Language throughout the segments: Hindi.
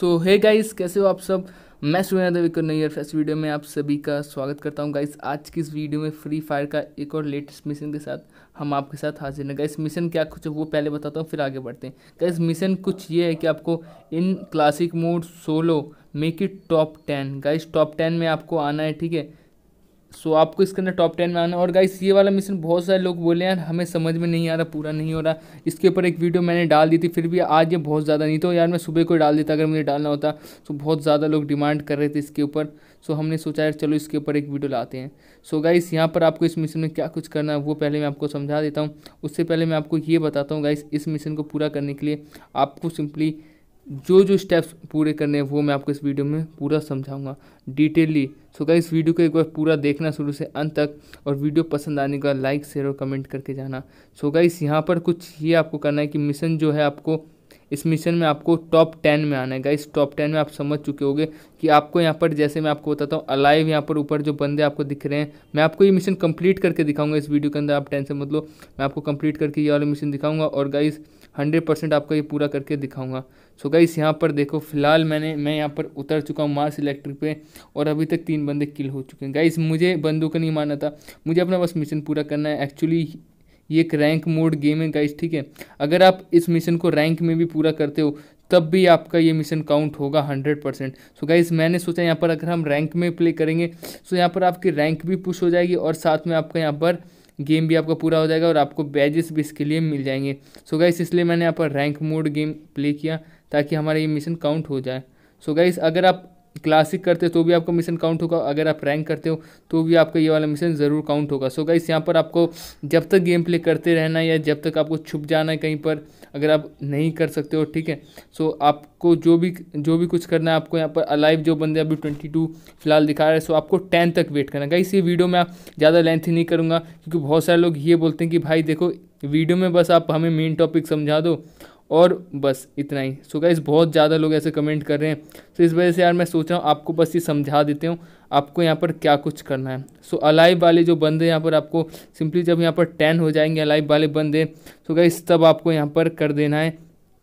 सो हे गाइस कैसे हो आप सब मैं सुना देवी कन्नैयर फर्स्ट वीडियो में आप सभी का स्वागत करता हूं गाइस आज की इस वीडियो में फ्री फायर का एक और लेटेस्ट मिशन के साथ हम आपके साथ हाजिर हैं गाइस मिशन क्या कुछ है वो पहले बताता हूं फिर आगे बढ़ते हैं गाइस मिशन कुछ ये है कि आपको in classic mode solo make it top ten guys top ten में आपको आना है ठीक है सो so, आपको इसके अंदर टॉप टेन में आना और गाइस ये वाला मिशन बहुत सारे लोग बोले यार हमें समझ में नहीं आ रहा पूरा नहीं हो रहा इसके ऊपर एक वीडियो मैंने डाल दी थी फिर भी आज ये बहुत ज़्यादा नहीं तो यार मैं सुबह को डाल देता अगर मुझे डालना होता तो बहुत ज़्यादा लोग डिमांड कर रहे थे इसके ऊपर सो so, हमने सोचा यार चलो इसके ऊपर एक वीडियो लाते हैं सो गाइस यहाँ पर आपको इस मिशन में क्या कुछ करना है वो पहले मैं आपको समझा देता हूँ उससे पहले मैं आपको ये बताता हूँ गाइस इस मिशन को पूरा करने के लिए आपको सिंपली जो जो स्टेप्स पूरे करने हैं वो मैं आपको इस वीडियो में पूरा समझाऊंगा डिटेली सो क्या इस वीडियो को एक बार पूरा देखना शुरू से अंत तक और वीडियो पसंद आने का लाइक शेयर और कमेंट करके जाना सो so इस यहाँ पर कुछ ये आपको करना है कि मिशन जो है आपको इस मिशन में आपको टॉप टेन में आना है इस टॉप टेन में आप समझ चुके होंगे कि आपको यहाँ पर जैसे मैं आपको बताता हूँ अलाइव यहाँ पर ऊपर जो बंदे आपको दिख रहे हैं मैं आपको ये मिशन कंप्लीट करके दिखाऊंगा इस वीडियो के अंदर आप टेंशन मत लो मैं आपको कंप्लीट करके ये वाला मिशन दिखाऊंगा और गाइस हंड्रेड परसेंट आपको ये पूरा करके दिखाऊंगा सो गाइस यहाँ पर देखो फिलहाल मैंने मैं यहाँ पर उतर चुका हूँ मार्स इलेक्ट्रिक पे और अभी तक तीन बंदे किल हो चुके हैं गाइस मुझे बंदूक नहीं मारना था मुझे अपना बस मिशन पूरा करना है एक्चुअली ये एक रैंक मोड गेम है गाइस ठीक है अगर आप इस मिशन को रैंक में भी पूरा करते हो तब भी आपका ये मिशन काउंट होगा हंड्रेड परसेंट सो गाइस मैंने सोचा यहाँ पर अगर हम रैंक में प्ले करेंगे सो तो यहाँ पर आपकी रैंक भी पुश हो जाएगी और साथ में आपका यहाँ पर गेम भी आपका पूरा हो जाएगा और आपको बैजेस भी इसके लिए मिल जाएंगे सो गाइस इसलिए मैंने यहाँ पर रैंक मोड गेम प्ले किया ताकि हमारा ये मिशन काउंट हो जाए सो so गाइस अगर आप क्लासिक करते तो भी आपका मिशन काउंट होगा अगर आप रैंक करते हो तो भी आपका ये वाला मिशन ज़रूर काउंट होगा सो गाइस यहाँ पर आपको जब तक गेम प्ले करते रहना है या जब तक आपको छुप जाना है कहीं पर अगर आप नहीं कर सकते हो ठीक है सो आपको जो भी जो भी कुछ करना है आपको यहाँ पर अलाइव जो बंदे अभी ट्वेंटी टू फिलहाल दिखा रहे हैं सो आपको टेन तक वेट करना गाइस ये वीडियो में ज़्यादा लेंथ ही नहीं करूँगा क्योंकि बहुत सारे लोग ये बोलते हैं कि भाई देखो वीडियो में बस आप हमें मेन टॉपिक समझा दो और बस इतना ही सो गाइज बहुत ज़्यादा लोग ऐसे कमेंट कर रहे हैं तो इस वजह से यार मैं सोच रहा हूँ आपको बस ये समझा देते हूँ आपको यहाँ पर क्या कुछ करना है सो अलाइव वाले जो बंदे यहाँ पर आपको सिंपली जब यहाँ पर टेन हो जाएंगे अलाइव वाले बंदे सो गाइज तब आपको यहाँ पर कर देना है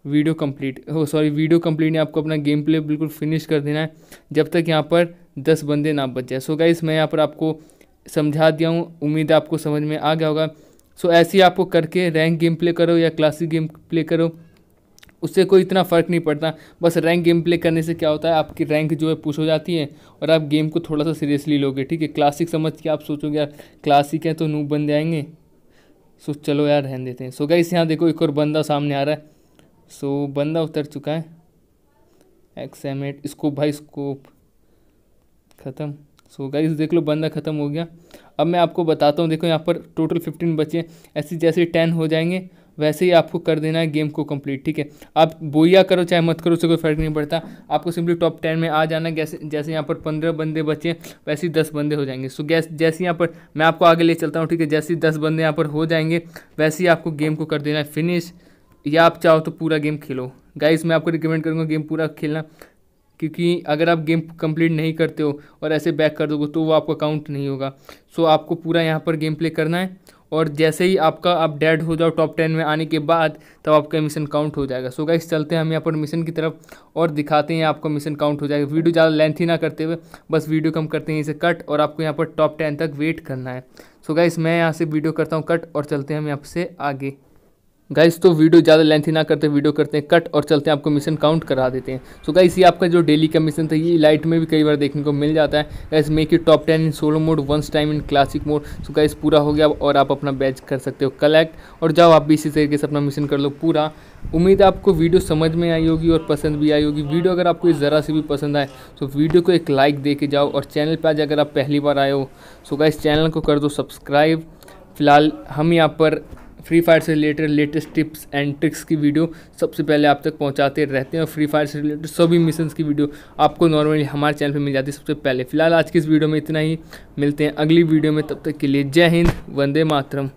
वीडियो कम्प्लीट हो सॉरी वीडियो कम्प्लीट नहीं आपको अपना गेम प्ले बिल्कुल फिनिश कर देना है जब तक यहाँ पर दस बंदे ना बच जाए सो गाइज़ मैं यहाँ पर आपको समझा दिया हूँ उम्मीद आपको समझ में आ गया होगा सो ऐसे ही आपको करके रैंक गेम प्ले करो या क्लासिक गेम प्ले करो उससे कोई इतना फ़र्क नहीं पड़ता बस रैंक गेम प्ले करने से क्या होता है आपकी रैंक जो है पुश हो जाती है और आप गेम को थोड़ा सा सीरियसली लोगे ठीक है क्लासिक समझ के आप सोचोगे यार क्लासिक है तो नूब बन जाएंगे सो चलो यार रहने देते हैं सो गाइस यहाँ देखो एक और बंदा सामने आ रहा है सो बंदा उतर चुका है एक्स एम एट स्कोप भाई स्कोप ख़त्म सो गाइस देख लो बंदा ख़त्म हो गया अब मैं आपको बताता हूँ देखो यहाँ पर टोटल फिफ्टीन बचे ऐसे जैसे टेन हो जाएंगे वैसे ही आपको कर देना है गेम को कंप्लीट ठीक है आप बोया करो चाहे मत करो उससे कोई फर्क नहीं पड़ता आपको सिंपली टॉप टेन में आ जाना जैसे जैसे यहाँ पर पंद्रह बंदे बचे हैं वैसे ही दस बंदे हो जाएंगे सो गैस जैसे यहाँ पर मैं आपको आगे ले चलता हूँ ठीक है जैसे ही दस बंदे यहाँ पर हो जाएंगे वैसे ही आपको गेम को कर देना है फिनिश या आप चाहो तो पूरा गेम खेलो गाइज मैं आपको रिकमेंड करूँगा गेम पूरा खेलना क्योंकि अगर आप गेम कंप्लीट नहीं करते हो और ऐसे बैक कर दोगे तो वो आपका काउंट नहीं होगा सो आपको पूरा यहाँ पर गेम प्ले करना है और जैसे ही आपका आप डेड हो जाओ टॉप टेन में आने के बाद तब आपका मिशन काउंट हो जाएगा सो गाइस चलते हैं हम यहाँ पर मिशन की तरफ और दिखाते हैं आपको मिशन काउंट हो जाएगा वीडियो ज़्यादा लेंथ ही ना करते हुए बस वीडियो कम करते हैं इसे कट और आपको यहाँ पर टॉप टेन तक वेट करना है सो गाइस मैं यहाँ से वीडियो करता हूँ कट और चलते हैं हम यहाँ से आगे गाइस तो वीडियो ज़्यादा लेंथी ना करते वीडियो करते हैं कट और चलते हैं आपको मिशन काउंट करा देते हैं सो गाइस ये आपका जो डेली का मिशन था ये लाइट में भी कई बार देखने को मिल जाता है guys make you top ten in solo mode once time in classic mode so guys पूरा हो गया और आप अपना बैच कर सकते हो कलेक्ट और जाओ आप भी इसी तरीके से अपना मिशन कर लो पूरा उम्मीद है आपको वीडियो समझ में आई होगी और पसंद भी आई होगी वीडियो अगर आपको ज़रा से भी पसंद आए तो वीडियो को एक लाइक दे के जाओ और चैनल पर आज अगर आप पहली बार आए हो सो गाइस चैनल को कर दो सब्सक्राइब फिलहाल हम यहाँ पर फ्री फायर से related latest tips and tricks की वीडियो सबसे पहले आप तक पहुंचाते रहते हैं और फ्री फायर से रिलेटेड सभी मिशन की वीडियो आपको नॉर्मली हमारे चैनल पर मिल जाती है सबसे पहले फिलहाल आज की इस वीडियो में इतना ही मिलते हैं अगली वीडियो में तब तक के लिए जय हिंद वंदे मातरम